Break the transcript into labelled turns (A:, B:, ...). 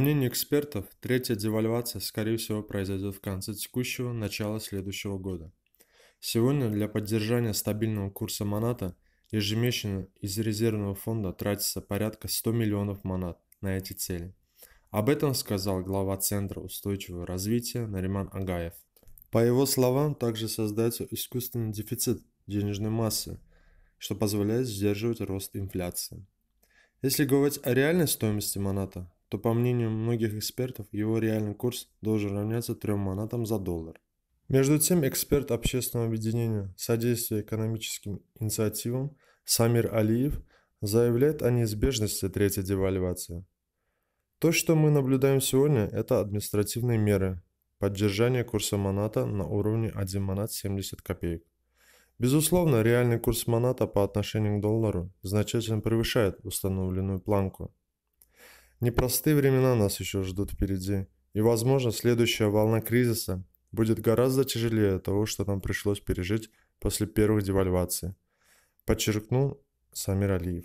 A: мнению экспертов, третья девальвация, скорее всего, произойдет в конце текущего – начало следующего года. Сегодня для поддержания стабильного курса маната ежемесячно из резервного фонда тратится порядка 100 миллионов манат на эти цели. Об этом сказал глава Центра устойчивого развития Нариман Агаев. По его словам, также создается искусственный дефицит денежной массы, что позволяет сдерживать рост инфляции. Если говорить о реальной стоимости маната, то, по мнению многих экспертов, его реальный курс должен равняться 3 манатам за доллар. Между тем, эксперт общественного объединения «Содействие экономическим инициативам» Самир Алиев заявляет о неизбежности третьей девальвации. То, что мы наблюдаем сегодня, это административные меры, поддержания курса маната на уровне 1 манат 70 копеек. Безусловно, реальный курс маната по отношению к доллару значительно превышает установленную планку – Непростые времена нас еще ждут впереди, и, возможно, следующая волна кризиса будет гораздо тяжелее того, что нам пришлось пережить после первых девальваций, подчеркнул Самир Алиев.